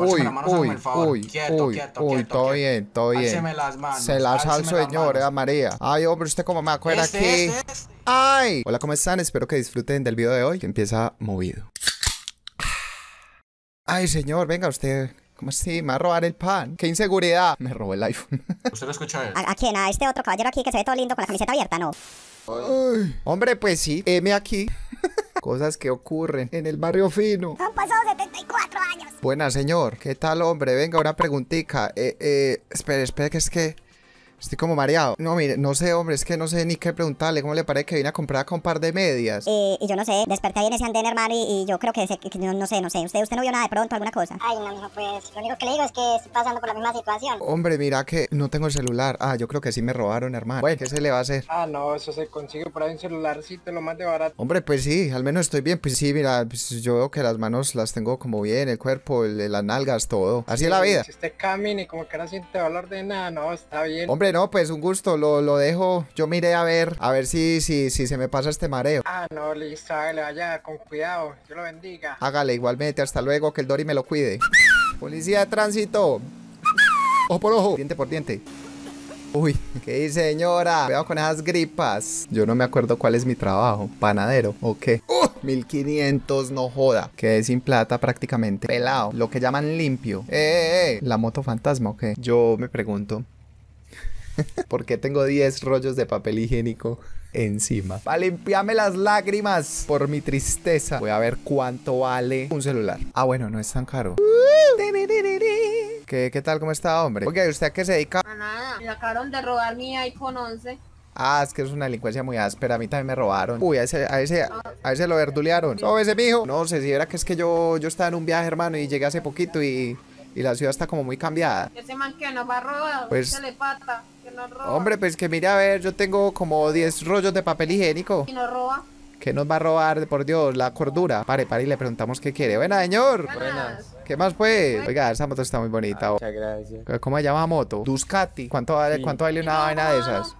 uy, uy, uy, quieto, uy, quieto, uy, todo bien, todo bien. las manos. Se las señor, señor, María. Ay, hombre, usted como me acuerda este, aquí. Este, este. Ay. Hola, ¿cómo están? Espero que disfruten del video de hoy, que empieza movido. Ay, señor, venga usted. ¿Cómo así? Me va a robar el pan. ¡Qué inseguridad! Me robó el iPhone. ¿Usted lo escucha él? ¿A, quién? ¿A este otro caballero aquí que se ve todo lindo con la camiseta abierta? No. Hombre, pues sí. M aquí. Cosas que ocurren en el barrio fino. pasado Buenas, señor. ¿Qué tal, hombre? Venga, una preguntica. Eh, eh, que es que... Estoy como mareado. No, mire, no sé, hombre, es que no sé ni qué preguntarle. ¿Cómo le parece que vine a comprar con un par de medias? Y, eh, y yo no sé, desperté ahí en ese andén, hermano, y, yo creo que, no, sé, no sé. ¿Usted, ¿Usted no vio nada de pronto, alguna cosa? Ay, no, mijo, pues lo único que le digo es que estoy pasando por la misma situación. Hombre, mira que no tengo el celular. Ah, yo creo que sí me robaron, hermano. Bueno, ¿qué se le va a hacer? Ah, no, eso se consigue por ahí un celularcito, lo más de barato. Hombre, pues sí, al menos estoy bien. Pues sí, mira, pues yo veo que las manos las tengo como bien, el cuerpo, las nalgas, todo. Así es la vida. Si usted y como que no siente valor de nada, no, está bien. Hombre, no, pues un gusto, lo, dejo. Yo miré a ver, a ver si, si, si se me pasa este mareo. Ah, no, listo, vaya con cuidado, Dios lo bendiga. Hágale, igualmente, hasta luego, que el Dory me lo cuide. Policía de tránsito. Ojo por ojo, diente por diente. Uy, qué señora. Cuidado con esas gripas. Yo no me acuerdo cuál es mi trabajo. Panadero, ¿o qué? 1500, no joda. Quedé sin plata prácticamente. Pelado, lo que llaman limpio. Eh, eh, eh. La moto fantasma, ¿o qué? Yo me pregunto, porque tengo 10 rollos de papel higiénico encima. Para limpiarme las lágrimas por mi tristeza. Voy a ver cuánto vale un celular. Ah, bueno, no es tan caro. ¿Qué, tal? ¿Cómo está, hombre? Oiga, usted a qué se dedica? A nada. Me acabaron de robar mi iPhone 11. Ah, es que es una delincuencia muy áspera. A mí también me robaron. Uy, a ese, a ese, a ese lo verdulearon. ese mijo! No sé si era que es que yo, yo estaba en un viaje, hermano, y llegué hace poquito y y la ciudad está como muy cambiada. Ese man que nos va a robar, pues, se le pata, que nos roba. Hombre, pues que mire a ver, yo tengo como 10 rollos de papel higiénico. Y nos roba. ¿Qué nos va a robar, por Dios, la cordura? Pare, pare y le preguntamos qué quiere. Buena, señor. Buenas. ¿Qué más, pues? Oiga, esa moto está muy bonita. muchas gracias. ¿Cómo se llama moto? Ducati. ¿Cuánto vale, cuánto vale una vaina de esas?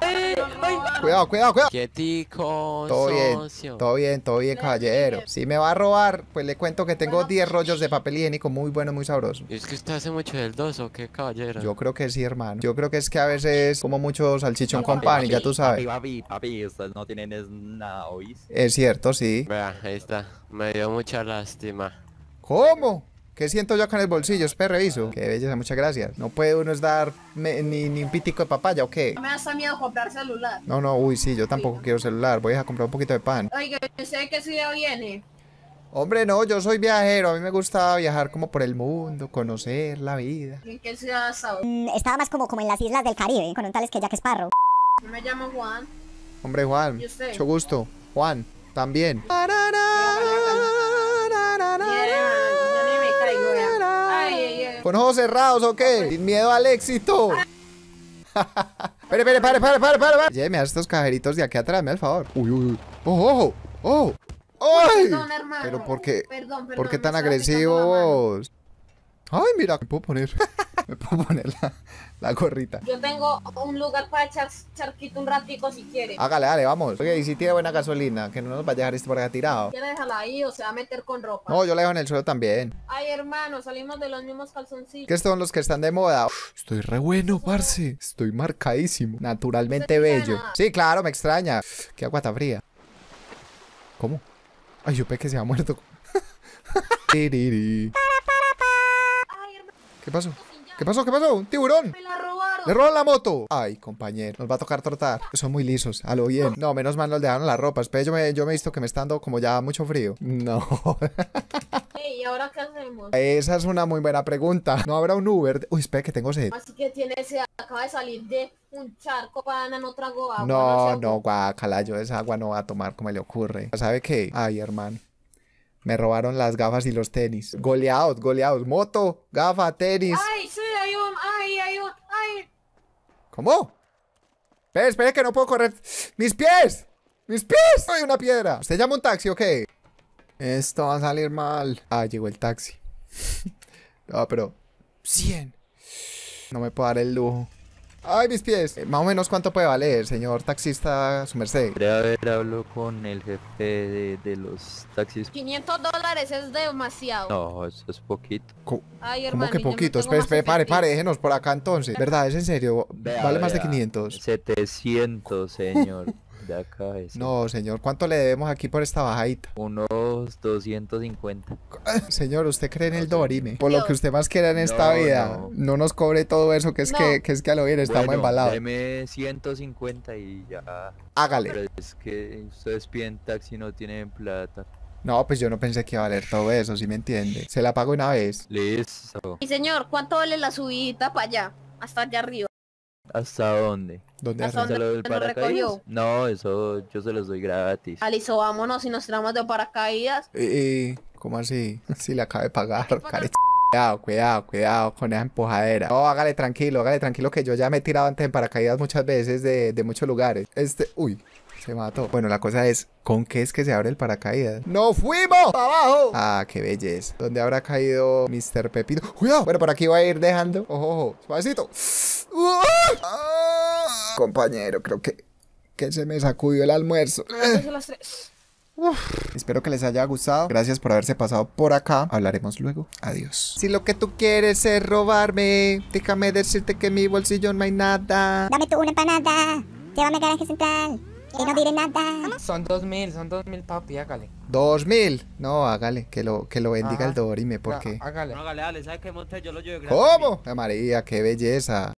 ¡Ay! ¡Ay! Cuidado, cuidado, cuidado. Quietico, todo bien, todo bien, todo bien, caballero. Si me va a robar, pues le cuento que tengo 10 rollos de papel higiénico muy bueno, muy sabroso. ¿Es que usted hace mucho del dos o qué, caballero? Yo creo que sí, hermano. Yo creo que es que a veces como mucho salchichón con pan y ya tú sabes. Papi, papi, ustedes no tienen nada, ¿oís? Es cierto, sí. Vea, ahí está. Me dio mucha lástima. ¿Cómo? ¿Qué siento yo acá el bolsillo? Espera, reviso. Qué belleza, muchas gracias. No puede uno dar ni, ni un pitico de papaya, ¿o qué? No me da hasta miedo comprar celular. No, no, uy, sí, yo tampoco quiero celular. Voy a comprar un poquito de pan. Oiga, que qué ciudad viene? Hombre, no, yo soy viajero. A mí me gusta viajar como por el mundo, conocer la vida. ¿En qué ciudad has estado? Mm, estaba más como, como en las islas del Caribe, con un tal es que Jack parro. Yo me llamo Juan. Hombre, Juan. Mucho gusto. Juan, también. ¡Tarara! ¿Con ojos cerrados o qué? Sin miedo al éxito. Pere, pere, pare, pare, pare, pare. Oye, me estos cajeritos de aquí atrás, me al el favor. Uy, uy, uy. ¡Ojo, oh, ¡Oh! ¡Ay! Perdón, hermano. Pero ¿por qué? Perdón, perdón, ¿Por qué tan agresivos? Ay, mira, ¿qué puedo poner? me puedo poner la, gorrita. Yo tengo un lugar para echar charquito un ratico si quiere. Hágale, dale, vamos. Oye, y si tiene buena gasolina, que no nos va a dejar este por acá tirado. Quiere dejarla ahí o se va a meter con ropa. No, yo la dejo en el suelo también. Ay, hermano, salimos de los mismos calzoncillos. Que son los que están de moda. estoy re bueno, parce. Estoy marcadísimo. Naturalmente bello. Sí, claro, me extraña. Qué agua está fría. ¿Cómo? Ay, yo pe que se ha muerto. ¿Qué pasó? ¿Qué pasó? ¿Qué pasó? ¡Un tiburón! ¡Me la robaron! ¡Le robaron la moto! Ay, compañero, nos va a tocar tortar. Son muy lisos, a lo bien. No, menos mal nos dejaron la ropa. Espera, yo me, he visto que me está dando como ya mucho frío. No. ¿y ahora qué hacemos? Esa es una muy buena pregunta. ¿No habrá un Uber? Uy, espera que tengo sed. Así que tiene sed. Acaba de salir de un charco, para no trago agua. No, no, guacala, yo esa agua no va a tomar como le ocurre. ¿Sabe qué? Ay, hermano. Me robaron las gafas y los tenis. Goleados, goleados. Moto, gafa, tenis. ¡Ay, ¿Cómo? Espera, espera, que no puedo correr. ¡Mis pies! ¡Mis pies! Soy una piedra! ¿Usted llama un taxi o qué? Esto va a salir mal. Ah, llegó el taxi. no, pero... 100. No me puedo dar el lujo. ¡Ay, mis pies! Eh, más o menos cuánto puede valer, señor taxista, su merced. A ver, hablo con el jefe de, los taxis. 500 dólares es demasiado. No, eso es poquito. Ay, ¿Cómo que poquito? Espera, espere, pare, pare, déjenos por acá entonces. ¿Verdad? ¿Es en serio? ¿Vale más de 500? 700, señor. No, señor, ¿cuánto le debemos aquí por esta bajadita? Unos 250. Señor, ¿usted cree en el dorime? Por lo que usted más quiera en esta vida, no. nos cobre todo eso que es, que, que, es que a lo bien estamos embalados. Deme 150 y ya. Hágale. es que ustedes piden taxi y no tienen plata. No, pues yo no pensé que iba a valer todo eso, si me entiende. Se la pago una vez. Listo. Y señor, ¿cuánto vale la subida para allá? Hasta allá arriba. ¿Hasta dónde? ¿Dónde ¿Hasta dónde del paracaídas? No, eso yo se los doy gratis. Aliso, vámonos y nos tiramos de paracaídas. Eh, eh, ¿cómo así? Si le acabé de pagar, Cuidado, Cuidado, cuidado con esa empujadera. No, hágale tranquilo, hágale tranquilo que yo ya me he tirado antes en paracaídas muchas veces de, muchos lugares. Este, uy, se mató. Bueno, la cosa es, ¿con qué es que se abre el paracaídas? ¡No fuimos! abajo! Ah, qué belleza. ¿Dónde habrá caído Mr. Pepito? ¡Cuidado! Bueno, por aquí voy a ir dejando. Ojo, ojo. Suavecito. ¡Uh! compañero, creo que, que se me sacudió el almuerzo. Espero que les haya gustado. Gracias por haberse pasado por acá. Hablaremos luego. Adiós. Si lo que tú quieres es robarme, déjame decirte que en mi bolsillo no hay nada. Dame tú una empanada. Llévame al garaje central. Y no diré nada. Son dos mil, son dos mil, papi, hágale. ¿Dos mil? No, hágale, que lo, que lo bendiga ah, el dorime, porque... No, hágale. No, hágale, ¿sabes qué? Monte yo lo llevo ¿Cómo? María, qué belleza.